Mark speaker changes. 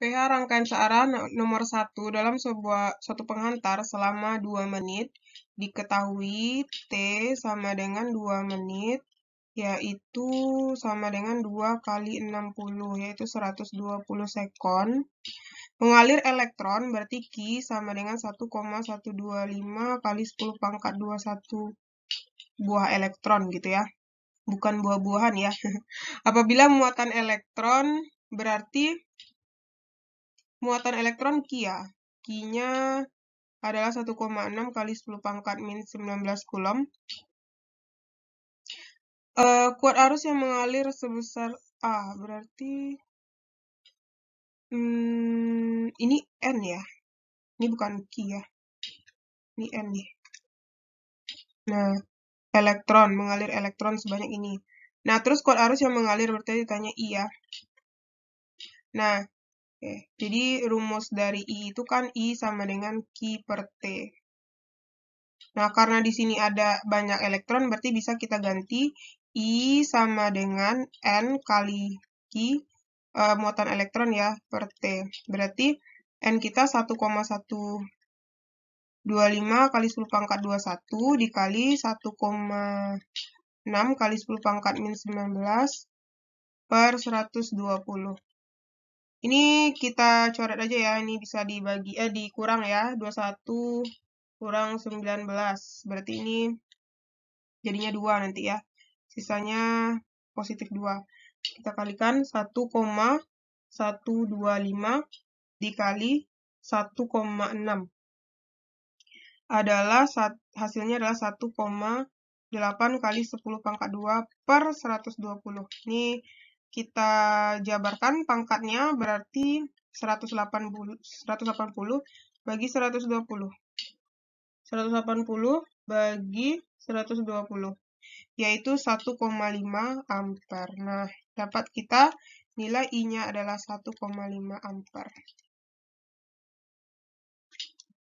Speaker 1: PH rangkaian searah nomor satu dalam sebuah satu penghantar selama 2 menit diketahui T sama dengan 2 menit yaitu sama dengan 2 kali 60 yaitu 120 sekon mengalir elektron berarti Q sama dengan 1,125 kali 10 pangkat 21 buah elektron gitu ya bukan buah-buahan ya apabila muatan elektron berarti Muatan elektron Ki ya. Ki-nya adalah 1,6
Speaker 2: kali 10 pangkat minus 19 Coulomb. Uh, kuat arus yang mengalir sebesar A, berarti hmm, ini N ya. Ini bukan Ki ya.
Speaker 1: Ini N nih. Nah, elektron, mengalir elektron sebanyak ini. Nah, terus kuat arus yang mengalir berarti ditanya I ya. Nah, Oke. Jadi rumus dari I itu kan I sama dengan Q per T. Nah, karena di sini ada banyak elektron, berarti bisa kita ganti I sama dengan N kali Q e, muatan elektron ya per T. Berarti N kita 1,125 kali 10 pangkat 21 dikali 1,6 kali 10 pangkat min 19 per 120. Ini kita coret aja ya, ini bisa dibagi, eh dikurang ya, 21 kurang 19. Berarti ini jadinya 2 nanti ya. Sisanya positif 2. Kita kalikan 1,125 dikali 1,6 adalah hasilnya adalah 1,8 kali 10 pangkat 2 per 120. Ini kita jabarkan pangkatnya berarti 180 180 bagi 120. 180 bagi 120 yaitu 1,5 ampere. Nah, dapat kita nilai I-nya adalah 1,5
Speaker 2: ampere.